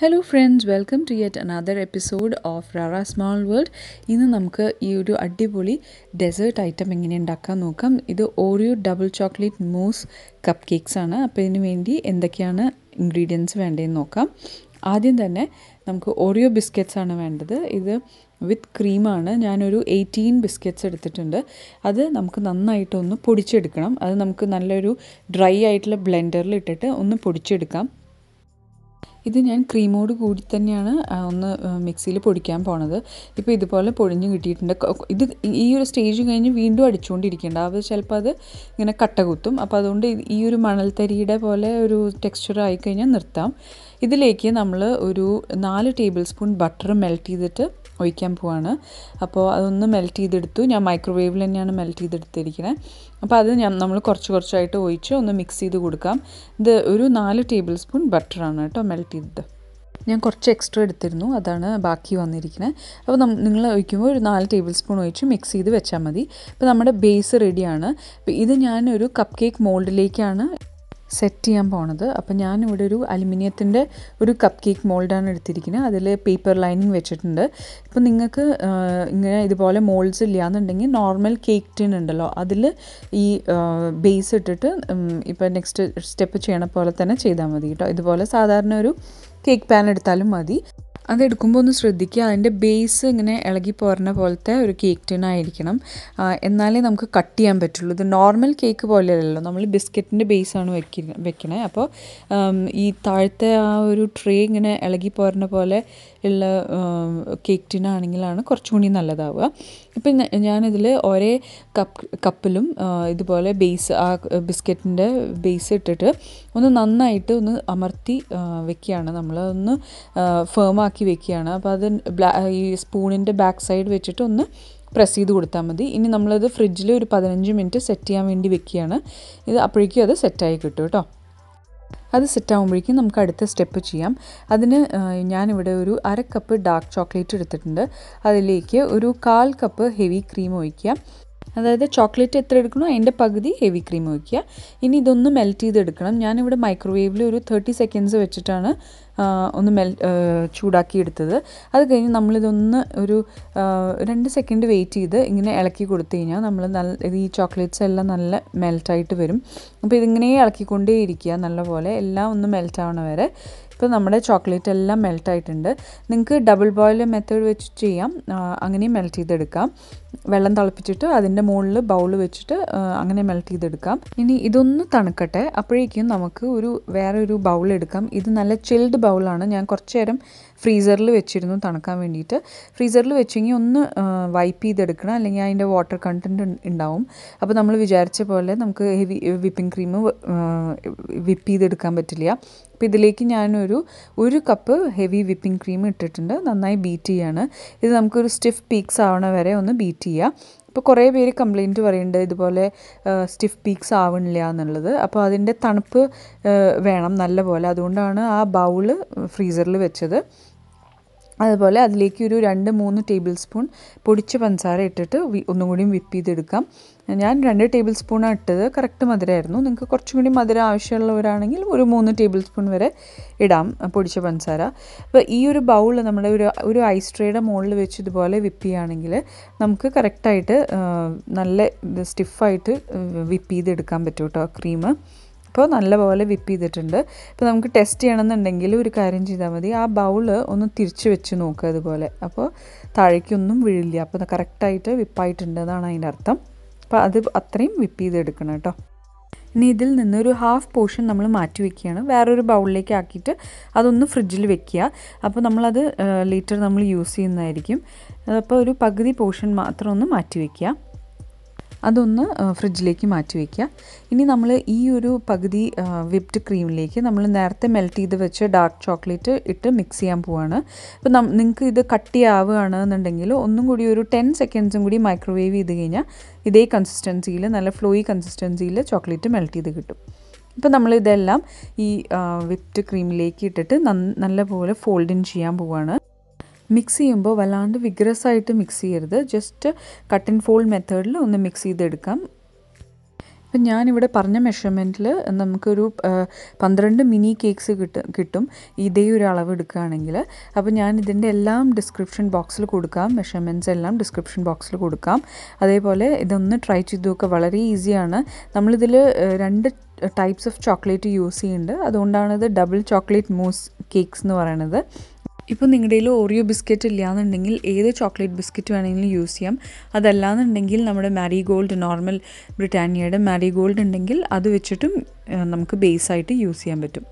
hello friends welcome to yet another episode of റാറ small world ഇന്ന് നമുക്ക് ഈ ഒരു അടിപൊളി ഡെസേർട്ട് ഐറ്റം എങ്ങനെ ഉണ്ടാക്കാൻ നോക്കാം ഇത് Oreo double chocolate mousse cupcakes ആണ് അപ്പോൾ ഇതിന് വേണ്ടി എന്തൊക്കെയാണ് ഇൻഗ്രീഡിയൻസ് വേണ്ടതെന്ന് നോക്കാം ആദ്യം തന്നെ നമുക്ക് ഓറിയോ ബിസ്ക്കറ്റ്സ് ആണ് വേണ്ടത് ഇത് വിത്ത് ക്രീമാണ് ഞാനൊരു എയ്റ്റീൻ ബിസ്ക്കറ്റ്സ് എടുത്തിട്ടുണ്ട് അത് നമുക്ക് നന്നായിട്ടൊന്ന് പൊടിച്ചെടുക്കണം അത് നമുക്ക് നല്ലൊരു ഡ്രൈ ആയിട്ടുള്ള ബ്ലെൻഡറിൽ ഇട്ടിട്ട് ഒന്ന് പൊടിച്ചെടുക്കാം ഇത് ഞാൻ ക്രീമോട് കൂടി തന്നെയാണ് ഒന്ന് മിക്സിയിൽ പൊടിക്കാൻ പോണത് ഇപ്പോൾ ഇതുപോലെ പൊടിഞ്ഞ് കിട്ടിയിട്ടുണ്ട് ഇത് ഈ ഒരു സ്റ്റേജ് കഴിഞ്ഞ് വീണ്ടും അടിച്ചുകൊണ്ടിരിക്കേണ്ട അത് ചിലപ്പോൾ അത് ഇങ്ങനെ കട്ട കുത്തും അപ്പോൾ അതുകൊണ്ട് ഈ ഒരു മണൽത്തരിയുടെ പോലെ ഒരു ടെക്സ്ചർ ആയിക്കഴിഞ്ഞാൽ നിർത്താം ഇതിലേക്ക് നമ്മൾ ഒരു നാല് ടേബിൾ സ്പൂൺ ബട്ടർ മെൽറ്റ് ചെയ്തിട്ട് ഒഴിക്കാൻ പോവാണ് അപ്പോൾ അതൊന്ന് മെൽറ്റ് ചെയ്തെടുത്തു ഞാൻ മൈക്രോവേവിൽ തന്നെയാണ് മെൽറ്റ് ചെയ്തെടുത്തിരിക്കുന്നത് അപ്പോൾ അത് ഞാൻ നമ്മൾ കുറച്ച് കുറച്ചായിട്ട് ഒഴിച്ച് ഒന്ന് മിക്സ് ചെയ്ത് കൊടുക്കാം ഇത് ഒരു നാല് ടേബിൾ സ്പൂൺ ബട്ടറാണ് കേട്ടോ മെൽറ്റ് ചെയ്തത് ഞാൻ കുറച്ച് എക്സ്ട്രാ എടുത്തിരുന്നു അതാണ് ബാക്കി വന്നിരിക്കുന്നത് അപ്പോൾ നമ്മൾ നിങ്ങൾ ഒഴിക്കുമ്പോൾ ഒരു നാല് ടേബിൾ സ്പൂൺ ഒഴിച്ച് മിക്സ് ചെയ്ത് വെച്ചാൽ മതി ഇപ്പോൾ നമ്മുടെ ബേസ് റെഡിയാണ് ഇത് ഞാനൊരു കപ്പ് കേക്ക് മോൾഡിലേക്കാണ് സെറ്റ് ചെയ്യാൻ പോണത് അപ്പോൾ ഞാനിവിടെ ഒരു അലുമിനിയത്തിൻ്റെ ഒരു കപ്പ് കേക്ക് മോൾഡാണ് എടുത്തിരിക്കുന്നത് അതിൽ പേപ്പർ ലൈനിങ് വെച്ചിട്ടുണ്ട് ഇപ്പം നിങ്ങൾക്ക് ഇങ്ങനെ ഇതുപോലെ മോൾഡ്സ് ഇല്ലയെന്നുണ്ടെങ്കിൽ നോർമൽ കേക്ക് ടിൻ ഉണ്ടല്ലോ അതിൽ ഈ ബേസ് ഇട്ടിട്ട് ഇപ്പം നെക്സ്റ്റ് സ്റ്റെപ്പ് ചെയ്യണ പോലെ തന്നെ ചെയ്താൽ മതി കേട്ടോ ഇതുപോലെ സാധാരണ ഒരു കേക്ക് പാൻ എടുത്താലും മതി അതെടുക്കുമ്പോൾ ഒന്ന് ശ്രദ്ധിക്കുക അതിൻ്റെ ബേസ് ഇങ്ങനെ ഇളകി പോരുന്ന പോലത്തെ ഒരു കേക്ക് ആയിരിക്കണം എന്നാലേ നമുക്ക് കട്ട് ചെയ്യാൻ പറ്റുള്ളൂ ഇത് നോർമൽ കേക്ക് പോലെയല്ലല്ലോ നമ്മൾ ബിസ്ക്കറ്റിൻ്റെ ബേസാണ് വെക്ക വെക്കണേ അപ്പോൾ ഈ താഴത്തെ ആ ഒരു ട്രേ ഇങ്ങനെ ഇളകി പോരുന്ന പോലെ ഉള്ള കേക്ക് ആണെങ്കിലാണ് കുറച്ചും കൂടി നല്ലതാവുക ഇപ്പം ഞാനിതിൽ ഒരേ കപ്പ് കപ്പിലും ഇതുപോലെ ബേസ് ആ ബിസ്ക്കറ്റിൻ്റെ ബേസ് ഇട്ടിട്ട് ഒന്ന് നന്നായിട്ട് ഒന്ന് അമർത്തി വെക്കുകയാണ് നമ്മൾ ഒന്ന് ഫേമാക്കി ആക്കി വെക്കുകയാണ് അപ്പോൾ അത് ഈ സ്പൂണിൻ്റെ ബാക്ക് സൈഡ് വെച്ചിട്ട് ഒന്ന് പ്രസ് ചെയ്ത് കൊടുത്താൽ മതി ഇനി നമ്മളത് ഫ്രിഡ്ജിൽ ഒരു പതിനഞ്ച് മിനിറ്റ് സെറ്റ് ചെയ്യാൻ വേണ്ടി വെക്കുകയാണ് ഇത് അപ്പോഴേക്കും അത് സെറ്റായി കിട്ടും കേട്ടോ അത് സെറ്റ് ആകുമ്പോഴേക്കും നമുക്ക് അടുത്ത സ്റ്റെപ്പ് ചെയ്യാം അതിന് ഞാനിവിടെ ഒരു അര കപ്പ് ഡാർക്ക് ചോക്ലേറ്റ് എടുത്തിട്ടുണ്ട് അതിലേക്ക് ഒരു കാൽ കപ്പ് ഹെവി ക്രീം ഒഴിക്കുക അതായത് ചോക്ലേറ്റ് എത്ര എടുക്കണോ അതിൻ്റെ പകുതി ഹെവി ക്രീം ഒഴിക്കുക ഇനി ഇതൊന്ന് മെൽറ്റ് ചെയ്തെടുക്കണം ഞാനിവിടെ മൈക്രോവേവിൽ ഒരു തേർട്ടി സെക്കൻഡ്സ് വെച്ചിട്ടാണ് ഒന്ന് മെൽ ചൂടാക്കി എടുത്തത് അത് കഴിഞ്ഞ് നമ്മളിതൊന്ന് ഒരു രണ്ട് സെക്കൻഡ് വെയിറ്റ് ചെയ്ത് ഇങ്ങനെ ഇളക്കി കൊടുത്തു കഴിഞ്ഞാൽ നമ്മൾ നല്ല ഈ ചോക്ലേറ്റ്സ് എല്ലാം നല്ല മെൽറ്റായിട്ട് വരും അപ്പോൾ ഇതിങ്ങനെ ഇളക്കിക്കൊണ്ടേ ഇരിക്കുക നല്ലപോലെ എല്ലാം ഒന്ന് മെൽറ്റാവണ വരെ ഇപ്പോൾ നമ്മുടെ ചോക്ലേറ്റ് എല്ലാം മെൽറ്റ് ആയിട്ടുണ്ട് നിങ്ങൾക്ക് ഡബിൾ ബോയിൽ മെത്തേഡ് വെച്ച് ചെയ്യാം അങ്ങനെയും മെൽറ്റ് ചെയ്തെടുക്കാം വെള്ളം തിളപ്പിച്ചിട്ട് അതിൻ്റെ മുകളിൽ ബൗൾ വെച്ചിട്ട് അങ്ങനെ മെൽറ്റ് ചെയ്തെടുക്കാം ഇനി ഇതൊന്ന് തണുക്കട്ടെ അപ്പോഴേക്കും നമുക്ക് ഒരു വേറെ ഒരു ബൗൾ എടുക്കാം ഇത് നല്ല ചിൽഡ് ബൗളാണ് ഞാൻ കുറച്ച് നേരം ഫ്രീസറിൽ വെച്ചിരുന്നു തണുക്കാൻ വേണ്ടിയിട്ട് ഫ്രീസറിൽ വെച്ചെങ്കിൽ ഒന്ന് വൈപ്പ് ചെയ്തെടുക്കണം അല്ലെങ്കിൽ അതിൻ്റെ വാട്ടർ കണ്ടൻറ്റ് ഉണ്ടാവും അപ്പോൾ നമ്മൾ വിചാരിച്ച പോലെ നമുക്ക് ഹെവി വിപ്പിംഗ് ക്രീം വിപ്പ് ചെയ്തെടുക്കാൻ പറ്റില്ല അപ്പോൾ ഇതിലേക്ക് ഞാനൊരു ഒരു കപ്പ് ഹെവി വിപ്പിംഗ് ക്രീം ഇട്ടിട്ടുണ്ട് നന്നായി ബീറ്റ് ചെയ്യാണ് ഇത് നമുക്കൊരു സ്റ്റിഫ് പീക്സ് ആവണ വരെ ഒന്ന് ബീറ്റ് ചെയ്യുക ഇപ്പോൾ കുറേ പേര് കംപ്ലയിൻറ്റ് പറയുന്നുണ്ട് ഇതുപോലെ സ്റ്റിഫ് പീക്സ് ആവണില്ല എന്നുള്ളത് അപ്പോൾ അതിൻ്റെ തണുപ്പ് വേണം നല്ല പോലെ അതുകൊണ്ടാണ് ആ ബൗൾ ഫ്രീസറിൽ വെച്ചത് അതുപോലെ അതിലേക്ക് ഒരു രണ്ട് മൂന്ന് ടേബിൾ സ്പൂൺ പൊടിച്ച പഞ്ചസാര ഇട്ടിട്ട് ഒന്നും കൂടിയും വിപ്പ് ചെയ്തെടുക്കാം ഞാൻ രണ്ട് ടേബിൾ സ്പൂണാണ് ഇട്ടത് കറക്റ്റ് മധുരമായിരുന്നു നിങ്ങൾക്ക് കുറച്ചും കൂടി മധുരം ആവശ്യമുള്ളവരാണെങ്കിൽ ഒരു മൂന്ന് ടേബിൾ സ്പൂൺ വരെ ഇടാം പൊടിച്ച പഞ്ചസാര അപ്പോൾ ഈ ഒരു ബൗൾ നമ്മുടെ ഒരു ഒരു ഐസ് ട്രേയുടെ മുകളിൽ വെച്ച് ഇതുപോലെ വിപ്പ് ചെയ്യുകയാണെങ്കിൽ നമുക്ക് കറക്റ്റായിട്ട് നല്ല സ്റ്റിഫായിട്ട് വിപ്പ് ചെയ്തെടുക്കാൻ പറ്റും കേട്ടോ ക്രീം ഇപ്പോൾ നല്ലപോലെ വിപ്പ് ചെയ്തിട്ടുണ്ട് ഇപ്പോൾ നമുക്ക് ടെസ്റ്റ് ചെയ്യണമെന്നുണ്ടെങ്കിൽ ഒരു കാര്യം ചെയ്താൽ മതി ആ ബൗള് ഒന്ന് തിരിച്ചു വെച്ച് നോക്കുക അതുപോലെ അപ്പോൾ താഴേക്കൊന്നും വീഴില്ല അപ്പോൾ കറക്റ്റായിട്ട് വിപ്പായിട്ടുണ്ട് എന്നാണ് അതിൻ്റെ അർത്ഥം അപ്പോൾ അത് അത്രയും വിപ്പ് ചെയ്തെടുക്കണം കേട്ടോ ഇനി ഇതിൽ നിന്നൊരു ഹാഫ് പോർഷൻ നമ്മൾ മാറ്റി വെക്കുകയാണ് വേറൊരു ബൗളിലേക്ക് ആക്കിയിട്ട് അതൊന്ന് ഫ്രിഡ്ജിൽ വെക്കുക അപ്പോൾ നമ്മളത് ലീറ്റർ നമ്മൾ യൂസ് ചെയ്യുന്നതായിരിക്കും അപ്പോൾ ഒരു പകുതി പോർഷൻ മാത്രം ഒന്ന് മാറ്റി വയ്ക്കുക അതൊന്ന് ഫ്രിഡ്ജിലേക്ക് മാറ്റി വയ്ക്കുക ഇനി നമ്മൾ ഈ ഒരു പകുതി വിപ്ഡ് ക്രീമിലേക്ക് നമ്മൾ നേരത്തെ മെൽറ്റ് ചെയ്ത് വെച്ച് ഡാർക്ക് ചോക്ലേറ്റ് ഇട്ട് മിക്സ് ചെയ്യാൻ പോവാണ് അപ്പോൾ നിങ്ങൾക്ക് ഇത് കട്ടിയാവുകയാണ് എന്നുണ്ടെങ്കിൽ ഒന്നും കൂടി ഒരു ടെൻ സെക്കൻഡ്സും കൂടി മൈക്രോവേവ് ചെയ്ത് കഴിഞ്ഞാൽ ഇതേ കൺസിസ്റ്റൻസിയിൽ നല്ല ഫ്ലോയി കൺസിസ്റ്റൻസിയിൽ ചോക്ലേറ്റ് മെൽറ്റ് ചെയ്ത് കിട്ടും ഇപ്പോൾ നമ്മൾ ഇതെല്ലാം ഈ വിപ്ഡ് ക്രീമിലേക്ക് ഇട്ടിട്ട് നല്ലപോലെ ഫോൾഡിൻ ചെയ്യാൻ പോവുകയാണ് മിക്സ് ചെയ്യുമ്പോൾ വല്ലാണ്ട് ആയിട്ട് മിക്സ് ചെയ്യരുത് ജസ്റ്റ് കട്ട് ആൻഡ് ഫോൾഡ് മെത്തേഡിൽ ഒന്ന് മിക്സ് ചെയ്തെടുക്കാം ഇപ്പം ഞാനിവിടെ പറഞ്ഞ മെഷർമെൻറ്റിൽ നമുക്കൊരു പന്ത്രണ്ട് മിനി കേക്ക്സ് കിട്ടും കിട്ടും ഇതേ ഒരു അളവ് എടുക്കുകയാണെങ്കിൽ അപ്പോൾ ഞാൻ ഇതിൻ്റെ എല്ലാം ഡിസ്ക്രിപ്ഷൻ ബോക്സിൽ കൊടുക്കാം മെഷർമെൻറ്റ്സ് എല്ലാം ഡിസ്ക്രിപ്ഷൻ ബോക്സിൽ കൊടുക്കാം അതേപോലെ ഇതൊന്ന് ട്രൈ ചെയ്ത് നോക്കുക വളരെ ഈസിയാണ് നമ്മളിതിൽ രണ്ട് ടൈപ്സ് ഓഫ് ചോക്ലേറ്റ് യൂസ് ചെയ്യുന്നുണ്ട് അതുകൊണ്ടാണ് ഇത് ഡബിൾ ചോക്ലേറ്റ് മൂസ് കേക്ക്സ് എന്ന് പറയുന്നത് ഇപ്പോൾ നിങ്ങളുടെ കയ്യിൽ ഓറിയോ ബിസ്ക്കറ്റ് ഇല്ലയെന്നുണ്ടെങ്കിൽ ഏത് ചോക്ലേറ്റ് ബിസ്ക്കറ്റ് വേണമെങ്കിലും യൂസ് ചെയ്യാം അതല്ലാന്നുണ്ടെങ്കിൽ നമ്മുടെ മാരി ഗോൾഡ് നോർമൽ ബ്രിട്ടാനിയയുടെ മാരി ഗോൾഡ് ഉണ്ടെങ്കിൽ അത് വെച്ചിട്ടും നമുക്ക് ബേസായിട്ട് യൂസ് ചെയ്യാൻ പറ്റും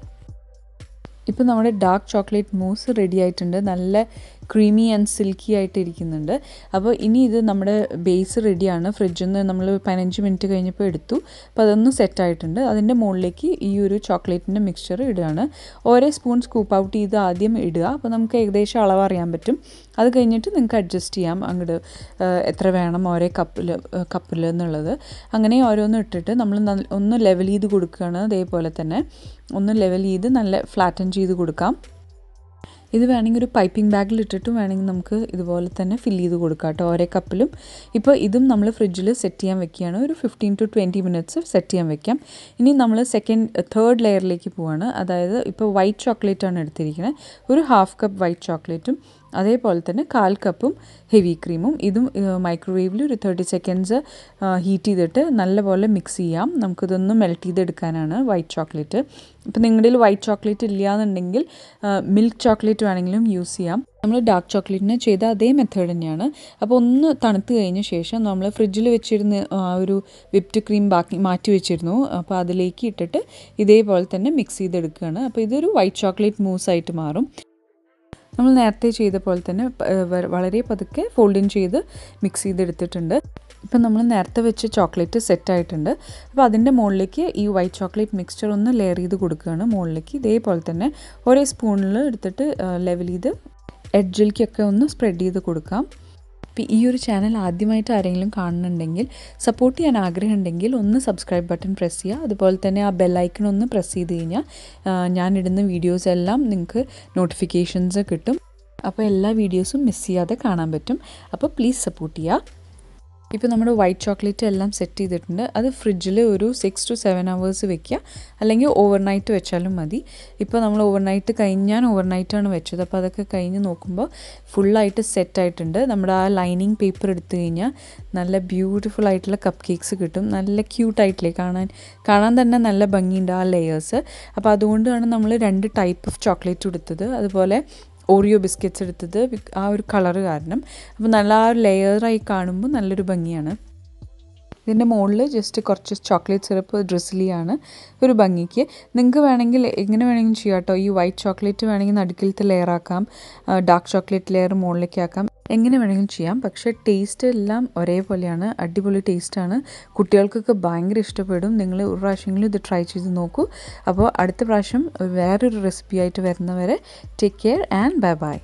ഇപ്പോൾ നമ്മുടെ ഡാർക്ക് ചോക്ലേറ്റ് മൂസ് റെഡി ആയിട്ടുണ്ട് നല്ല ക്രീമി ആൻഡ് സിൽക്കി ആയിട്ട് ഇരിക്കുന്നുണ്ട് അപ്പോൾ ഇനി ഇത് നമ്മുടെ ബേസ് റെഡിയാണ് ഫ്രിഡ്ജിൽ നിന്ന് നമ്മൾ പതിനഞ്ച് മിനിറ്റ് കഴിഞ്ഞപ്പോൾ എടുത്തു അപ്പോൾ അതൊന്ന് സെറ്റ് ആയിട്ടുണ്ട് അതിൻ്റെ മുകളിലേക്ക് ഈ ഒരു ചോക്ലേറ്റിൻ്റെ മിക്സ്ചർ ഇടുകയാണ് ഓരോ സ്പൂൺ സ്കൂപ്പ് ഔട്ട് ചെയ്ത് ആദ്യം ഇടുക അപ്പോൾ നമുക്ക് ഏകദേശം അളവ് അറിയാൻ പറ്റും അത് കഴിഞ്ഞിട്ട് നിങ്ങൾക്ക് അഡ്ജസ്റ്റ് ചെയ്യാം അങ്ങോട്ട് എത്ര വേണം ഓരോ കപ്പിൽ കപ്പിൽ എന്നുള്ളത് അങ്ങനെ ഓരോന്നും ഇട്ടിട്ട് നമ്മൾ ഒന്ന് ലെവൽ ചെയ്ത് കൊടുക്കുകയാണ് അതേപോലെ തന്നെ ഒന്ന് ലെവൽ ചെയ്ത് നല്ല ഫ്ലാറ്റൻ ചെയ്ത് കൊടുക്കാം ഇത് വേണമെങ്കിൽ ഒരു പൈപ്പിംഗ് ബാഗിൽ ഇട്ടിട്ടും വേണമെങ്കിൽ നമുക്ക് ഇതുപോലെ തന്നെ ഫില്ല് ചെയ്ത് കൊടുക്കാം കേട്ടോ ഓരോ കപ്പിലും ഇപ്പോൾ ഇതും നമ്മൾ ഫ്രിഡ്ജിൽ സെറ്റ് ചെയ്യാൻ വെക്കുകയാണ് ഒരു fifteen to twenty minutes set ചെയ്യാൻ വെക്കാം ഇനി നമ്മൾ സെക്കൻഡ് തേർഡ് ലെയറിലേക്ക് പോവാണ് അതായത് ഇപ്പോൾ വൈറ്റ് ചോക്ലേറ്റാണ് എടുത്തിരിക്കുന്നത് ഒരു ഹാഫ് കപ്പ് വൈറ്റ് ചോക്ലേറ്റും അതേപോലെ തന്നെ കാൽ കപ്പും ഹെവി ക്രീമും ഇതും മൈക്രോവേവിൽ ഒരു തേർട്ടി സെക്കൻഡ്സ് ഹീറ്റ് ചെയ്തിട്ട് നല്ലപോലെ മിക്സ് ചെയ്യാം നമുക്കിതൊന്ന് മെൽറ്റ് ചെയ്തെടുക്കാനാണ് വൈറ്റ് ചോക്ലേറ്റ് ഇപ്പം നിങ്ങളുടെ വൈറ്റ് ചോക്ലേറ്റ് ഇല്ല എന്നുണ്ടെങ്കിൽ മിൽക്ക് ചോക്ലേറ്റ് വേണമെങ്കിലും യൂസ് ചെയ്യാം നമ്മൾ ഡാർക്ക് ചോക്ലേറ്റിന് ചെയ്ത അതേ മെത്തേഡ് തന്നെയാണ് അപ്പോൾ ഒന്ന് തണുത്ത് കഴിഞ്ഞ ശേഷം നമ്മൾ ഫ്രിഡ്ജിൽ വെച്ചിരുന്ന് ഒരു വിപ്റ്റ് ക്രീം ബാക്കി മാറ്റി വെച്ചിരുന്നു അപ്പോൾ അതിലേക്ക് ഇട്ടിട്ട് ഇതേപോലെ തന്നെ മിക്സ് ചെയ്തെടുക്കുകയാണ് അപ്പോൾ ഇതൊരു വൈറ്റ് ചോക്ലേറ്റ് മൂസ് ആയിട്ട് മാറും നമ്മൾ നേരത്തെ ചെയ്ത പോലെ തന്നെ വളരെ പതുക്കെ ഫോൾഡിങ് ചെയ്ത് മിക്സ് ചെയ്തെടുത്തിട്ടുണ്ട് ഇപ്പം നമ്മൾ നേരത്തെ വെച്ച് ചോക്ലേറ്റ് സെറ്റ് ആയിട്ടുണ്ട് അപ്പോൾ അതിൻ്റെ മുകളിലേക്ക് ഈ വൈറ്റ് ചോക്ലേറ്റ് മിക്സ്ചർ ഒന്ന് ലെയർ ചെയ്ത് കൊടുക്കുകയാണ് മുകളിലേക്ക് ഇതേപോലെ തന്നെ ഒരേ സ്പൂണിൽ എടുത്തിട്ട് ലെവൽ ചെയ്ത് എഡ്ജിലേക്കൊക്കെ ഒന്ന് സ്പ്രെഡ് ചെയ്ത് കൊടുക്കാം അപ്പോൾ ഈ ഒരു ചാനൽ ആദ്യമായിട്ട് ആരെങ്കിലും കാണുന്നുണ്ടെങ്കിൽ സപ്പോർട്ട് ചെയ്യാൻ ആഗ്രഹമുണ്ടെങ്കിൽ ഒന്ന് സബ്സ്ക്രൈബ് ബട്ടൺ പ്രസ് ചെയ്യുക അതുപോലെ തന്നെ ആ ബെല്ലൈക്കൺ ഒന്ന് പ്രസ് ചെയ്ത് കഴിഞ്ഞാൽ ഞാനിടുന്ന വീഡിയോസ് എല്ലാം നിങ്ങൾക്ക് നോട്ടിഫിക്കേഷൻസ് കിട്ടും അപ്പോൾ എല്ലാ വീഡിയോസും മിസ് ചെയ്യാതെ കാണാൻ പറ്റും അപ്പോൾ പ്ലീസ് സപ്പോർട്ട് ചെയ്യുക ഇപ്പോൾ നമ്മുടെ വൈറ്റ് ചോക്ലേറ്റ് എല്ലാം സെറ്റ് ചെയ്തിട്ടുണ്ട് അത് ഫ്രിഡ്ജിൽ ഒരു സിക്സ് ടു സെവൻ അവേഴ്സ് വെക്കുക അല്ലെങ്കിൽ ഓവർനൈറ്റ് വെച്ചാലും മതി ഇപ്പോൾ നമ്മൾ ഓവർനൈറ്റ് കഴിഞ്ഞാൽ ഞാൻ ഓവർനൈറ്റാണ് വെച്ചത് അപ്പോൾ അതൊക്കെ കഴിഞ്ഞ് നോക്കുമ്പോൾ ഫുള്ളായിട്ട് സെറ്റ് ആയിട്ടുണ്ട് നമ്മുടെ ആ ലൈനിങ് പേപ്പർ എടുത്തു കഴിഞ്ഞാൽ നല്ല ബ്യൂട്ടിഫുൾ ആയിട്ടുള്ള കപ്പ് കേക്ക്സ് കിട്ടും നല്ല ക്യൂട്ടായിട്ടില്ലേ കാണാൻ കാണാൻ തന്നെ നല്ല ഭംഗിയുണ്ട് ആ ലെയേഴ്സ് അപ്പോൾ അതുകൊണ്ടാണ് നമ്മൾ രണ്ട് ടൈപ്പ് ഓഫ് ചോക്ലേറ്റ് കൊടുത്തത് അതുപോലെ ഓറിയോ ബിസ്ക്കറ്റ്സ് എടുത്തത് ആ ഒരു കളർ കാരണം അപ്പോൾ നല്ല ആ ഒരു ലെയറായി കാണുമ്പോൾ നല്ലൊരു ഭംഗിയാണ് ഇതിൻ്റെ മുകളിൽ ജസ്റ്റ് കുറച്ച് ചോക്ലേറ്റ് സിറപ്പ് ഡ്രിസ്ലിയാണ് ഒരു ഭംഗിക്ക് നിങ്ങൾക്ക് വേണമെങ്കിൽ എങ്ങനെ വേണമെങ്കിലും ചെയ്യാം കേട്ടോ ഈ വൈറ്റ് ചോക്ലേറ്റ് വേണമെങ്കിൽ നടുക്കിലത്തെ ലെയറാക്കാം ഡാർക്ക് ചോക്ലേറ്റ് ലെയർ മുകളിലേക്ക് ആക്കാം എങ്ങനെ വേണമെങ്കിലും ചെയ്യാം പക്ഷേ ടേസ്റ്റ് എല്ലാം ഒരേപോലെയാണ് അടിപൊളി ടേസ്റ്റാണ് കുട്ടികൾക്കൊക്കെ ഭയങ്കര ഇഷ്ടപ്പെടും നിങ്ങൾ ഒരു പ്രാവശ്യമെങ്കിലും ഇത് ട്രൈ ചെയ്ത് നോക്കൂ അപ്പോൾ അടുത്ത പ്രാവശ്യം വേറൊരു റെസിപ്പിയായിട്ട് വരുന്നവരെ take care and bye by